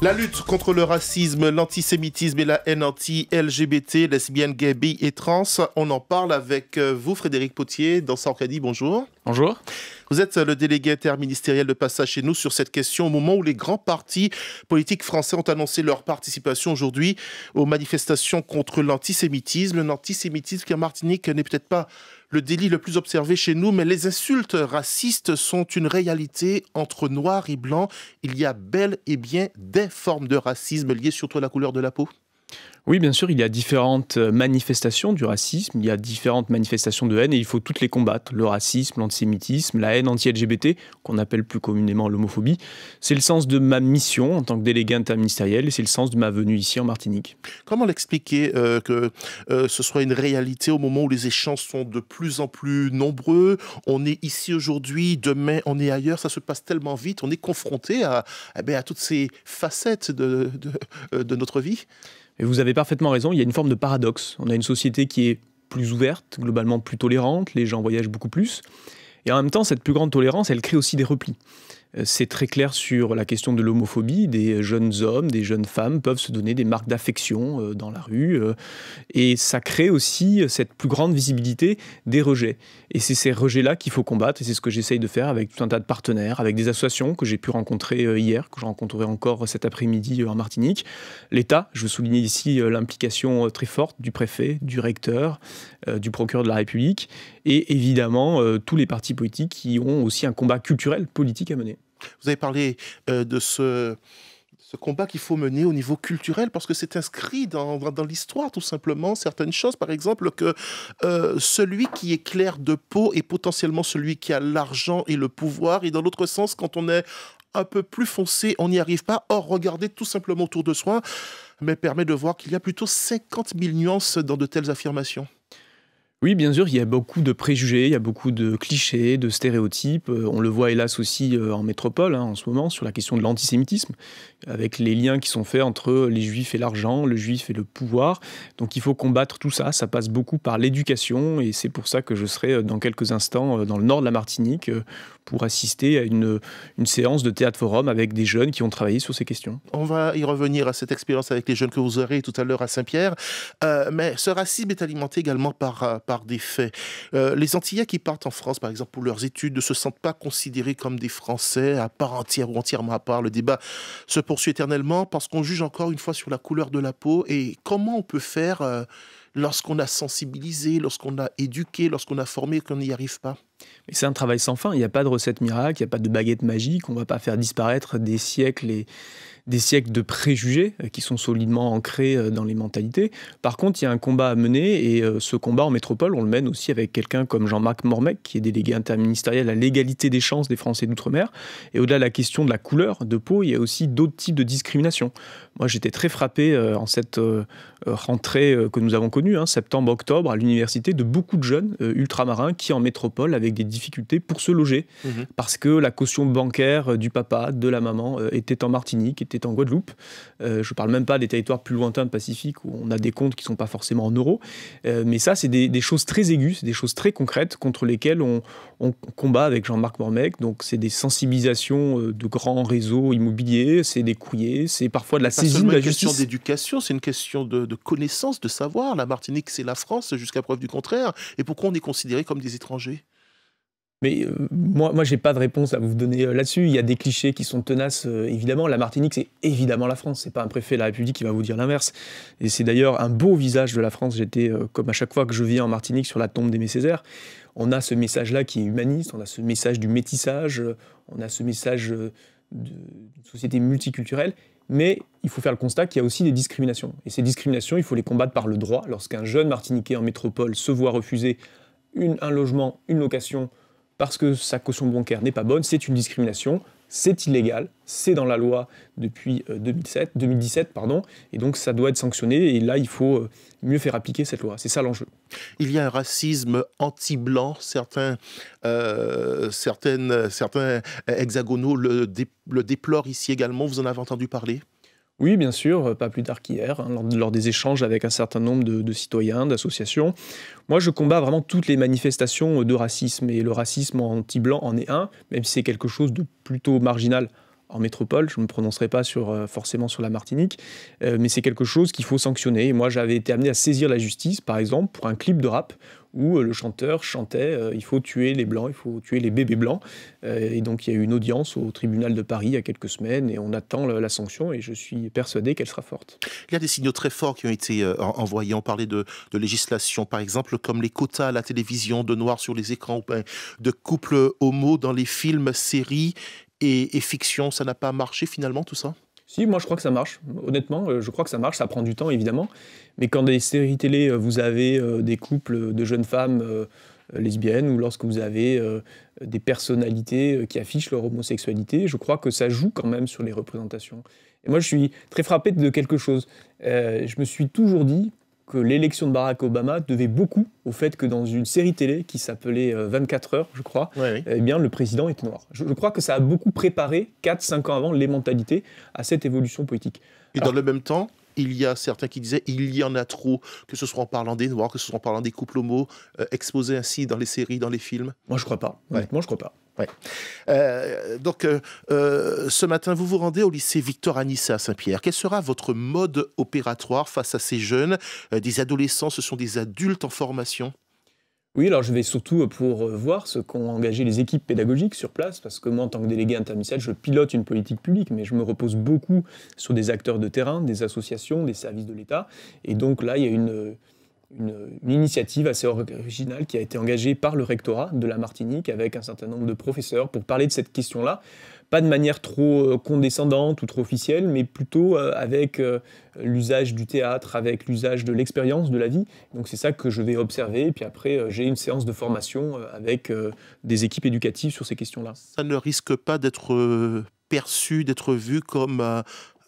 La lutte contre le racisme, l'antisémitisme et la haine anti-LGBT, lesbienne, gay, bi et trans, on en parle avec euh, vous, Frédéric Potier, dans Sarkadi. Bonjour. Bonjour. Vous êtes euh, le délégué interministériel de passage chez nous sur cette question au moment où les grands partis politiques français ont annoncé leur participation aujourd'hui aux manifestations contre l'antisémitisme. L'antisémitisme qui en Martinique n'est peut-être pas le délit le plus observé chez nous, mais les insultes racistes sont une réalité entre noirs et blancs. Il y a bel et bien des formes de racisme liées surtout à la couleur de la peau. Oui, bien sûr, il y a différentes euh, manifestations du racisme, il y a différentes manifestations de haine et il faut toutes les combattre. Le racisme, l'antisémitisme, la haine anti-LGBT, qu'on appelle plus communément l'homophobie. C'est le sens de ma mission en tant que délégué interministériel et c'est le sens de ma venue ici en Martinique. Comment l'expliquer euh, que euh, ce soit une réalité au moment où les échanges sont de plus en plus nombreux On est ici aujourd'hui, demain on est ailleurs, ça se passe tellement vite, on est confronté à, eh ben, toutes ces facettes de notre vie et vous avez parfaitement raison, il y a une forme de paradoxe. On a une société qui est plus ouverte, globalement plus tolérante, les gens voyagent beaucoup plus. Et en même temps, cette plus grande tolérance, elle crée aussi des replis. Euh, c'est très clair sur la question de l'homophobie. Des jeunes hommes, des jeunes femmes peuvent se donner des marques d'affection euh, dans la rue. Euh, et ça crée aussi cette plus grande visibilité des rejets. Et c'est ces rejets-là qu'il faut combattre. Et c'est ce que j'essaye de faire avec tout un tas de partenaires, avec des associations que j'ai pu rencontrer hier, que je rencontrerai encore cet après-midi en Martinique. L'État, je veux souligner ici l'implication très forte du préfet, du recteur, du procureur de la République et évidemment tous les partis politiques qui ont aussi un combat culturel, politique à mener. Vous avez parlé euh, de ce, combat qu'il faut mener au niveau culturel parce que c'est inscrit dans, l'histoire tout simplement certaines choses par exemple que euh, celui qui est clair de peau est potentiellement celui qui a l'argent et le pouvoir et dans l'autre sens quand on est un peu plus foncé on n'y arrive pas or regarder tout simplement autour de soi mais permet de voir qu'il y a plutôt 50 000 nuances dans de telles affirmations oui, bien sûr, il y a beaucoup de préjugés, il y a beaucoup de clichés, de stéréotypes. Euh, on le voit hélas aussi euh, en métropole hein, en ce moment sur la question de l'antisémitisme, avec les liens qui sont faits entre les juifs et l'argent, le juif et le pouvoir. Donc il faut combattre tout ça, ça passe beaucoup par l'éducation et c'est pour ça que je serai euh, dans quelques instants dans le nord de la Martinique pour assister à une, séance de théâtre forum avec des jeunes qui ont travaillé sur ces questions. On va y revenir à cette expérience avec les jeunes que vous aurez tout à l'heure à Saint-Pierre. mais ce racisme est alimenté également par par des faits. Euh, les Antillais qui partent en France, par exemple, pour leurs études, ne se sentent pas considérés comme des Français à part entière ou entièrement à part. Le débat se poursuit éternellement parce qu'on juge encore une fois sur la couleur de la peau et comment on peut faire... Euh, lorsqu'on a sensibilisé, lorsqu'on a éduqué, lorsqu'on a formé, qu'on n'y arrive pas Mais c'est un travail sans fin. Il n'y a pas de recette miracle, il n'y a pas de baguette magique. On ne va pas faire disparaître des siècles et des siècles de préjugés euh, qui sont solidement ancrés euh, dans les mentalités. Par contre, il y a un combat à mener et euh, ce combat en métropole, on le mène aussi avec quelqu'un comme Jean-Marc Mormec, qui est délégué interministériel à l'égalité des chances des Français d'outre-mer. Et au-delà de la question de la couleur de peau, il y a aussi d'autres types de discrimination. Moi, j'étais très frappé en cette rentrée que nous avons connue Hein, septembre-octobre, à l'université, de beaucoup de jeunes euh, ultramarins qui, en métropole, avec des difficultés pour se loger, mhm. parce que la caution bancaire euh, du papa, de la maman, euh, était en Martinique, était en Guadeloupe. je ne parle même pas des territoires plus lointains de Pacifique, où on a des comptes qui ne sont pas forcément en euros. mais ça, c'est des, choses très aiguës, des choses très concrètes contre lesquelles on, combat avec Jean-Marc Mormec. Donc, c'est des sensibilisations de grands réseaux immobiliers, c'est des courriers, c'est parfois de la saisine de la justice. C'est une question d'éducation, c'est une question de, connaissance, de savoir. La Martinique, c'est la France jusqu'à preuve du contraire. Et pourquoi on est considéré comme des étrangers mais euh, moi, moi, j'ai pas de réponse à vous donner euh, là-dessus. Il y a des clichés qui sont tenaces, euh, évidemment. La Martinique, c'est évidemment la France. Ce n'est pas un préfet de la République qui va vous dire l'inverse. Et c'est d'ailleurs un beau visage de la France. J'étais, comme à chaque fois que je viens en Martinique, sur la tombe des Césaire. On a ce message-là qui est humaniste. On a ce message du métissage. on a ce message d'une société multiculturelle mais il faut faire le constat qu'il y a aussi des discriminations. Et ces discriminations, il faut les combattre par le droit. Lorsqu'un jeune Martiniquais en métropole se voit refuser un logement, une location, parce que sa caution bancaire n'est pas bonne, c'est une discrimination c'est illégal, c'est dans la loi depuis 2007, euh, 2017, pardon, et donc ça doit être sanctionné, et là il faut euh, mieux faire appliquer cette loi, c'est ça l'enjeu. Il y a un racisme anti-blanc, certains, euh, certains hexagonaux le déplorent ici également, vous en avez entendu parler oui, bien sûr, euh, pas plus tard qu'hier, hein, lors, des échanges avec un certain nombre de, de citoyens, d'associations. Moi, je combats vraiment toutes les manifestations euh, de racisme, et le racisme anti-blanc en est un, même si c'est quelque chose de plutôt marginal en métropole. Je ne me prononcerai pas sur, euh, forcément sur la Martinique, euh, mais c'est quelque chose qu'il faut sanctionner. moi, j'avais été amené à saisir la justice, par exemple, pour un clip de rap où euh, le chanteur chantait Il faut tuer les blancs, il faut tuer les bébés blancs. et donc, il y a eu une audience au tribunal de Paris il y a quelques semaines et on attend la, sanction et je suis persuadé qu'elle sera forte. Il y a des signaux très forts qui ont été envoyés. On parlait de, législation, par exemple, comme les quotas à la télévision, de noir sur les écrans, de couples homo dans les films, séries et, fiction Ça n'a pas marché finalement tout ça si, moi je crois que ça marche. Honnêtement, euh, je crois que ça marche. Ça prend du temps, évidemment. Mais quand des séries télé, euh, vous avez euh, des couples de jeunes femmes lesbiennes ou lorsque vous avez des personnalités qui affichent leur homosexualité, je crois que ça joue quand même sur les représentations. Et moi, je suis très frappé de quelque chose. je me suis toujours dit, que l'élection de Barack Obama devait beaucoup au fait que dans une série télé qui s'appelait 24 euh, heures, je crois, eh bien, le président était noir. Je, crois que ça a beaucoup préparé, 4-5 ans avant, les mentalités à cette évolution politique. Et dans le même temps, il y a certains qui disaient il y en a trop, que ce soit en parlant des Noirs, que ce soit en parlant des couples homo, euh, exposés ainsi dans les séries, dans les films Moi, je crois pas. Honnêtement, je crois pas. Euh, donc, euh, ce matin, vous vous rendez au lycée Victor Anissa à Saint-Pierre. Quel sera votre mode opératoire face à ces jeunes Des adolescents, ce sont des adultes en formation oui, alors je vais surtout euh, pour euh, voir ce qu'ont engagé les équipes pédagogiques sur place, parce que moi, en tant que délégué interministériel, je pilote une politique publique, mais je me repose beaucoup sur des acteurs de terrain, des associations, des services de l'État. Et donc là, il y a une, une, initiative assez originale qui a été engagée par le rectorat de la Martinique avec un certain nombre de professeurs pour parler de cette question-là pas de manière trop euh, condescendante ou trop officielle, mais plutôt euh, avec euh, l'usage du théâtre, avec l'usage de l'expérience de la vie. Donc c'est ça que je vais observer. Et puis après, j'ai une séance de formation avec des équipes éducatives sur ces questions-là. Ça ne risque pas d'être perçu, d'être vu comme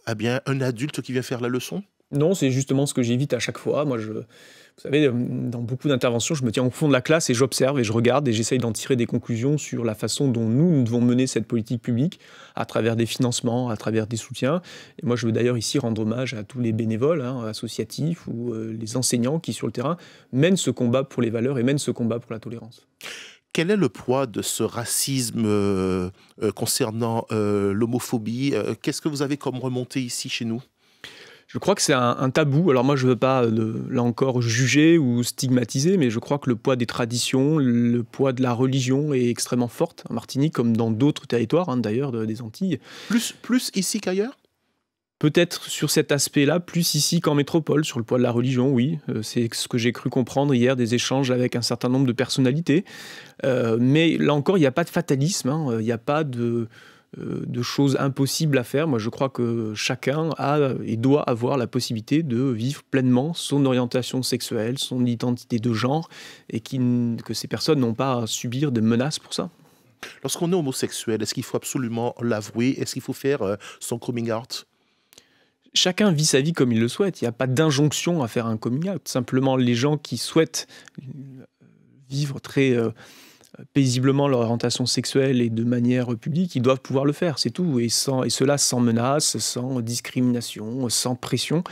eh bien, un adulte qui vient faire la leçon non, c'est justement ce que j'évite à chaque fois. Moi, vous savez, euh, dans beaucoup d'interventions, je me tiens au fond de la classe et j'observe et je regarde et j'essaye d'en tirer des conclusions sur la façon dont nous, devons mener cette politique publique à travers des financements, à travers des soutiens. Et moi, je veux d'ailleurs ici rendre hommage à tous les bénévoles hein, associatifs ou euh, les enseignants qui, sur le terrain, mènent ce combat pour les valeurs et mènent ce combat pour la tolérance. Quel est le poids de ce racisme euh, concernant l'homophobie Qu'est-ce que vous avez comme remontée ici chez nous je crois que c'est un, tabou. Alors moi, je ne veux pas, euh, là encore, juger ou stigmatiser, mais je crois que le poids des traditions, le poids de la religion est extrêmement fort en Martinique, comme dans d'autres territoires, hein, d'ailleurs, des Antilles. Plus, plus ici qu'ailleurs Peut-être sur cet aspect-là, plus ici qu'en métropole, sur le poids de la religion, oui. Euh, c'est ce que j'ai cru comprendre hier des échanges avec un certain nombre de personnalités. Euh, mais là encore, il n'y a pas de fatalisme, hein. il n'y a pas de... Euh, de choses impossibles à faire. Moi, je crois que chacun a et doit avoir la possibilité de vivre pleinement son orientation sexuelle, son identité de genre, et que ces personnes n'ont pas à subir de menaces pour ça. Lorsqu'on est homosexuel, est-ce qu'il faut absolument l'avouer Est-ce qu'il faut faire euh, son coming out chacun vit sa vie comme il le souhaite. Il n'y a pas d'injonction à faire un coming out. Simplement, les gens qui souhaitent euh, vivre très paisiblement leur orientation sexuelle et de manière publique, ils doivent pouvoir le faire, c'est tout. Et, sans, et cela sans menace, sans discrimination, sans pression.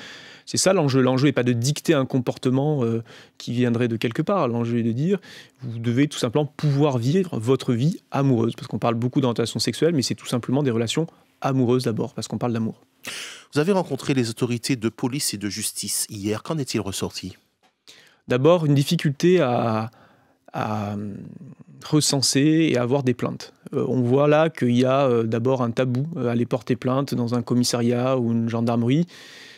C'est ça l'enjeu. L'enjeu n'est pas de dicter un comportement euh, qui viendrait de quelque part. L'enjeu est de dire, vous devez tout simplement pouvoir vivre votre vie amoureuse. Parce qu'on parle beaucoup d'orientation sexuelle, mais c'est tout simplement des relations amoureuses d'abord, parce qu'on parle d'amour. Vous avez rencontré les autorités de police et de justice hier. Qu'en est-il ressorti D'abord, une difficulté à, à, recenser et avoir des plaintes. Euh, on voit là qu'il y a euh, d'abord un tabou euh, aller porter plainte dans un commissariat ou une gendarmerie.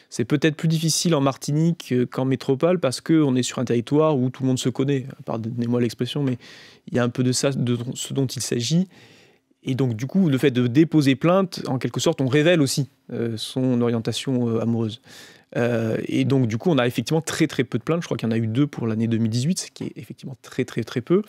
C'est peut-être plus difficile en Martinique qu'en métropole parce qu'on est sur un territoire où tout le monde se connaît. Pardonnez-moi l'expression, mais il y a un peu de ça, de ce dont il s'agit. Et donc, du coup, le fait de déposer plainte, en quelque sorte, on révèle aussi son orientation amoureuse. Euh, et donc, du coup, on a effectivement très très peu de plaintes. Je crois qu'il y en a eu deux pour l'année 2018, ce qui est effectivement très très très peu.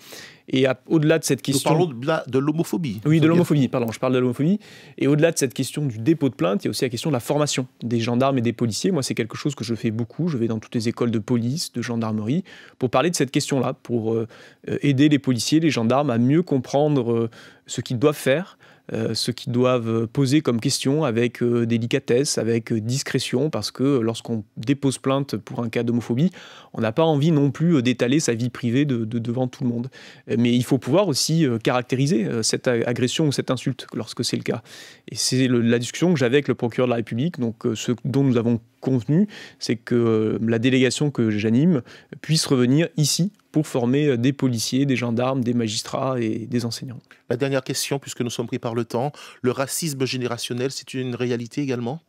Et au-delà de cette question. Nous parlons de, l'homophobie. Oui, de l'homophobie, pardon, je parle de l'homophobie. Et au-delà de cette question du dépôt de plainte, il y a aussi la question de la formation des gendarmes et des policiers. Moi, c'est quelque chose que je fais beaucoup. Je vais dans toutes les écoles de police, de gendarmerie, pour parler de cette question-là, pour euh, euh, aider les policiers, les gendarmes à mieux comprendre ce qu'ils doivent faire euh, ce qu'ils doivent poser comme question avec euh, délicatesse, avec euh, discrétion, parce que lorsqu'on dépose plainte pour un cas d'homophobie, on n'a pas envie non plus d'étaler sa vie privée devant tout le monde. Mais il faut pouvoir aussi caractériser cette agression ou cette insulte lorsque c'est le cas. Et c'est la discussion que j'avais avec le procureur de la République. Donc ce dont nous avons convenu, c'est que la délégation que j'anime puisse revenir ici pour former euh, des policiers, des gendarmes, des magistrats et des enseignants. La dernière question, puisque nous sommes pris par le temps, le racisme générationnel, c'est une réalité également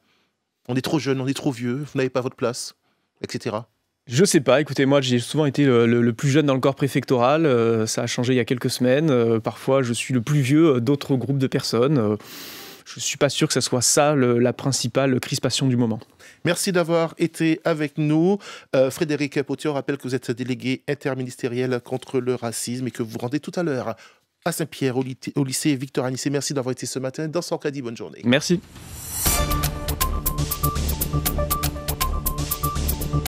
On est trop jeune, on est trop vieux, vous n'avez pas votre place, etc. Je sais pas, écoutez, moi j'ai souvent été le, plus jeune dans le corps préfectoral, euh, ça a changé il y a quelques semaines, euh, parfois je suis le plus vieux d'autres groupes de personnes je ne suis pas sûr que ce soit ça la principale crispation du moment. Merci d'avoir été avec nous. Euh, Frédéric Potier, rappelle que vous êtes délégué interministériel contre le racisme et que vous rendez tout à l'heure à Saint-Pierre au, lycée Victor Anissé. Merci d'avoir été ce matin dans son cadre. Bonne journée. Merci.